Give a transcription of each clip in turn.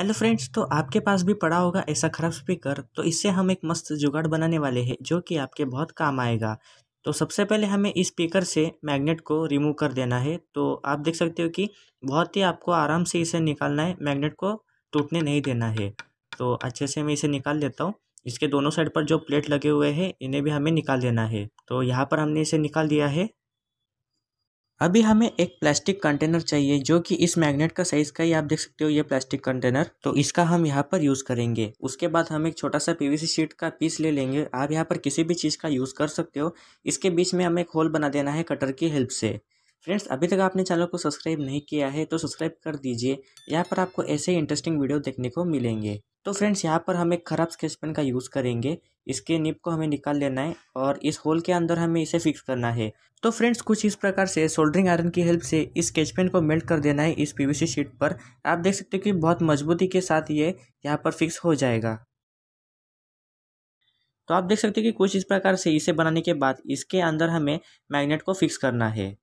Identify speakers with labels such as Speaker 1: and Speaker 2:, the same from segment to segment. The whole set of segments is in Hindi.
Speaker 1: हेलो फ्रेंड्स तो आपके पास भी पड़ा होगा ऐसा खराब स्पीकर तो इससे हम एक मस्त जुगाड़ बनाने वाले हैं जो कि आपके बहुत काम आएगा तो सबसे पहले हमें इस स्पीकर से मैग्नेट को रिमूव कर देना है तो आप देख सकते हो कि बहुत ही आपको आराम से इसे निकालना है मैग्नेट को टूटने नहीं देना है तो अच्छे से मैं इसे निकाल लेता हूँ इसके दोनों साइड पर जो प्लेट लगे हुए हैं इन्हें भी हमें निकाल देना है तो यहाँ पर हमने इसे निकाल दिया है अभी हमें एक प्लास्टिक कंटेनर चाहिए जो कि इस मैग्नेट का साइज़ का ही आप देख सकते हो ये प्लास्टिक कंटेनर तो इसका हम यहाँ पर यूज़ करेंगे उसके बाद हम एक छोटा सा पीवीसी शीट का पीस ले लेंगे आप यहाँ पर किसी भी चीज़ का यूज़ कर सकते हो इसके बीच में हमें एक होल बना देना है कटर की हेल्प से फ्रेंड्स अभी तक आपने चैनल को सब्सक्राइब नहीं किया है तो सब्सक्राइब कर दीजिए यहाँ पर आपको ऐसे ही इंटरेस्टिंग वीडियो देखने को मिलेंगे तो फ्रेंड्स यहाँ पर हम एक खराब स्केच पेन का यूज़ करेंगे इसके निप को हमें निकाल लेना है और इस होल के अंदर हमें इसे फिक्स करना है तो फ्रेंड्स कुछ इस प्रकार से सोल्डरिंग आयरन की हेल्प से इस स्केच पेन को मेल्ट कर देना है इस पी शीट पर आप देख सकते हो कि बहुत मजबूती के साथ ये यहाँ पर फिक्स हो जाएगा तो आप देख सकते हो कि कुछ इस प्रकार से इसे बनाने के बाद इसके अंदर हमें मैग्नेट को फिक्स करना है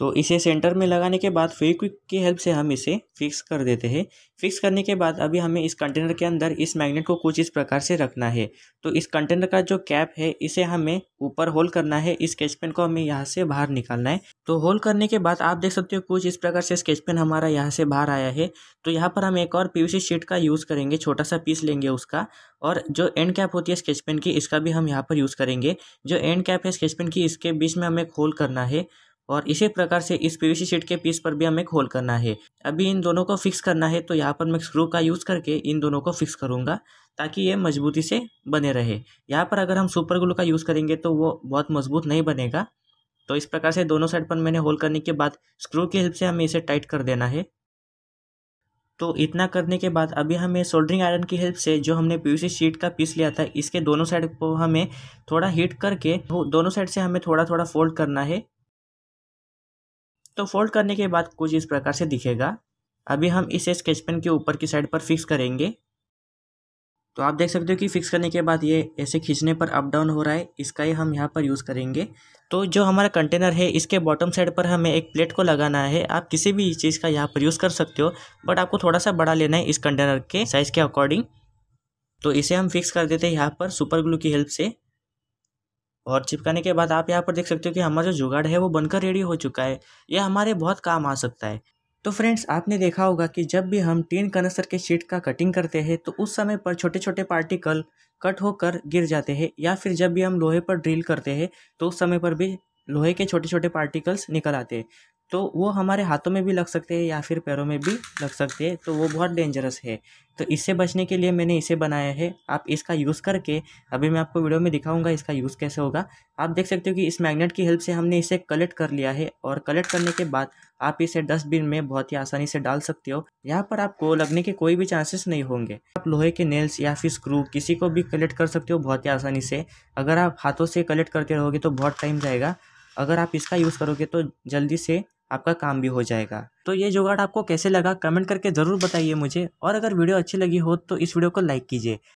Speaker 1: तो इसे सेंटर में लगाने के बाद फेविक्विक की हेल्प से हम इसे फिक्स कर देते हैं फिक्स करने के बाद अभी हमें इस कंटेनर के अंदर इस मैग्नेट को कुछ इस प्रकार से रखना है तो इस कंटेनर का जो कैप है इसे हमें ऊपर होल करना है इस स्केच पेन को हमें यहाँ से बाहर निकालना है तो होल करने के बाद आप देख सकते हो कुछ इस प्रकार से स्केच पेन हमारा यहाँ से बाहर आया है तो यहाँ पर हम एक और पी शीट का यूज़ करेंगे छोटा सा पीस लेंगे उसका और जो एंड कैप होती है स्केच पेन की इसका भी हम यहाँ पर यूज़ करेंगे जो एंड कैप है स्केच पेन की इसके बीच में हमें एक होल करना है और इसी प्रकार से इस पीवीसी शीट के पीस पर भी हमें होल करना है अभी इन दोनों को फिक्स करना है तो यहाँ पर मैं स्क्रू का यूज़ करके इन दोनों को फिक्स करूँगा ताकि ये मजबूती से बने रहे यहाँ पर अगर हम सुपर ग्लू का यूज़ करेंगे तो वो बहुत मजबूत नहीं बनेगा तो इस प्रकार से दोनों साइड पर मैंने होल करने के बाद स्क्रू की हेल्प से हमें इसे टाइट कर देना है तो इतना करने के बाद अभी हमें सोल्डरिंग आयरन की हेल्प से जो हमने पीवीसी शीट का पीस लिया था इसके दोनों साइड को हमें थोड़ा हीट करके दोनों साइड से हमें थोड़ा थोड़ा फोल्ड करना है तो फोल्ड करने के बाद कुछ इस प्रकार से दिखेगा अभी हम इसे स्केच पेन के ऊपर की साइड पर फिक्स करेंगे तो आप देख सकते हो कि फिक्स करने के बाद ये ऐसे खींचने पर अप डाउन हो रहा है इसका ही हम यहाँ पर यूज़ करेंगे तो जो हमारा कंटेनर है इसके बॉटम साइड पर हमें एक प्लेट को लगाना है आप किसी भी चीज़ का यहाँ पर यूज़ कर सकते हो बट आपको थोड़ा सा बड़ा लेना है इस कंटेनर के साइज़ के अकॉर्डिंग तो इसे हम फिक्स कर देते हैं यहाँ पर सुपर ग्लू की हेल्प से और चिपकाने के बाद आप यहाँ पर देख सकते हो कि हमारा जो जुगाड़ है वो बनकर रेडी हो चुका है यह हमारे बहुत काम आ सकता है तो फ्रेंड्स आपने देखा होगा कि जब भी हम टीन कनस्तर के शीट का कटिंग करते हैं तो उस समय पर छोटे छोटे पार्टिकल कट होकर गिर जाते हैं या फिर जब भी हम लोहे पर ड्रिल करते हैं तो उस समय पर भी लोहे के छोटे छोटे पार्टिकल्स निकल आते हैं तो वो हमारे हाथों में भी लग सकते हैं या फिर पैरों में भी लग सकते हैं तो वो बहुत डेंजरस है तो इससे बचने के लिए मैंने इसे बनाया है आप इसका यूज़ करके अभी मैं आपको वीडियो में दिखाऊंगा इसका यूज़ कैसे होगा आप देख सकते हो कि इस मैग्नेट की हेल्प से हमने इसे कलेक्ट कर लिया है और कलेक्ट करने के बाद आप इसे डस्टबिन में बहुत ही आसानी से डाल सकते हो यहाँ पर आपको लगने के कोई भी चांसेस नहीं होंगे आप लोहे के नेल्स या फिर स्क्रू किसी को भी कलेक्ट कर सकते हो बहुत ही आसानी से अगर आप हाथों से कलेक्ट करते रहोगे तो बहुत टाइम जाएगा अगर आप इसका यूज़ करोगे तो जल्दी से आपका काम भी हो जाएगा तो ये जुगाड़ आपको कैसे लगा कमेंट करके ज़रूर बताइए मुझे और अगर वीडियो अच्छी लगी हो तो इस वीडियो को लाइक कीजिए